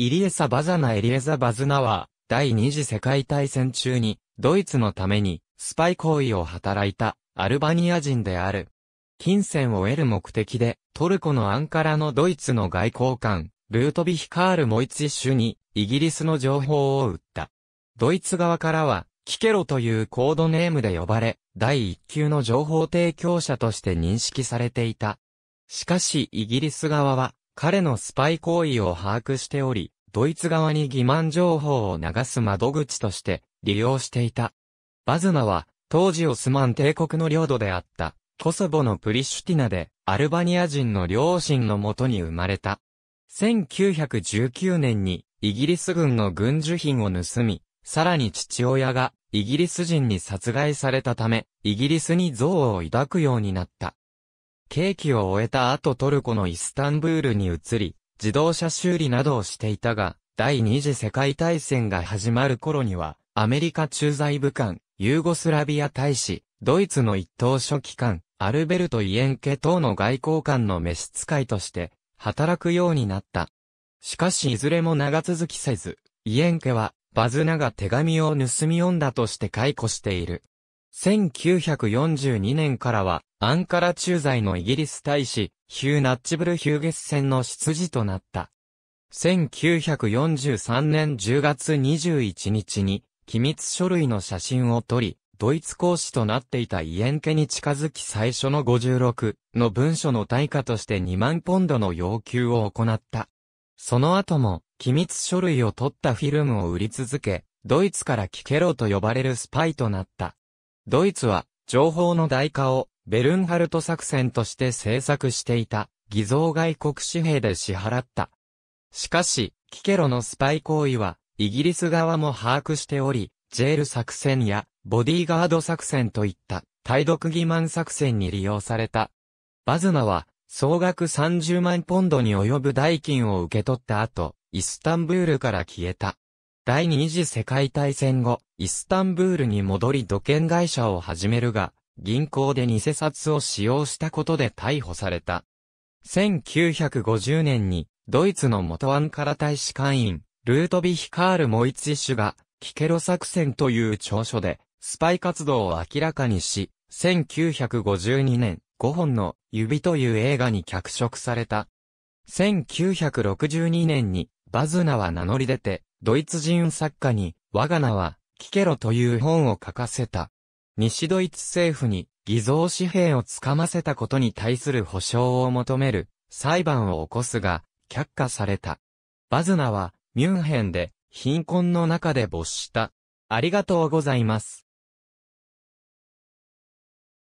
イリエサ・バザナ・エリエザ・バズナは、第二次世界大戦中に、ドイツのために、スパイ行為を働いた、アルバニア人である。金銭を得る目的で、トルコのアンカラのドイツの外交官、ルートビヒカール・モイツィッシュに、イギリスの情報を売った。ドイツ側からは、キケロというコードネームで呼ばれ、第一級の情報提供者として認識されていた。しかしイギリス側は、彼のスパイ行為を把握しており、ドイツ側に欺瞞情報を流す窓口として利用していた。バズナは、当時オスマン帝国の領土であった、コソボのプリシュティナで、アルバニア人の両親のもとに生まれた。1919年に、イギリス軍の軍需品を盗み、さらに父親が、イギリス人に殺害されたため、イギリスに憎悪を抱くようになった。刑期を終えた後トルコのイスタンブールに移り、自動車修理などをしていたが、第二次世界大戦が始まる頃には、アメリカ駐在武官、ユーゴスラビア大使、ドイツの一等書記官、アルベルト・イエンケ等の外交官の召使いとして、働くようになった。しかしいずれも長続きせず、イエンケは、バズナが手紙を盗み読んだとして解雇している。1942年からは、アンカラ駐在のイギリス大使、ヒュー・ナッチブル・ヒューゲス戦の執事となった。1943年10月21日に、機密書類の写真を撮り、ドイツ公使となっていたイエン家に近づき最初の56の文書の対価として2万ポンドの要求を行った。その後も、機密書類を取ったフィルムを売り続け、ドイツからキケロと呼ばれるスパイとなった。ドイツは、情報の代価を、ベルンハルト作戦として制作していた、偽造外国紙幣で支払った。しかし、キケロのスパイ行為は、イギリス側も把握しており、ジェール作戦や、ボディーガード作戦といった、対独欺瞞作戦に利用された。バズナは、総額30万ポンドに及ぶ代金を受け取った後、イスタンブールから消えた。第二次世界大戦後、イスタンブールに戻り土建会社を始めるが、銀行で偽札を使用したことで逮捕された。1950年に、ドイツの元アンカラ大使館員、ルートビヒカール・モイツィッシュが、キケロ作戦という調書で、スパイ活動を明らかにし、1952年、5本の指という映画に脚色された。1962年に、バズナは名乗り出て、ドイツ人作家に、我が名は聞けろという本を書かせた。西ドイツ政府に偽造紙幣をつかませたことに対する保証を求める裁判を起こすが、却下された。バズナはミュンヘンで貧困の中で没した。ありがとうございます。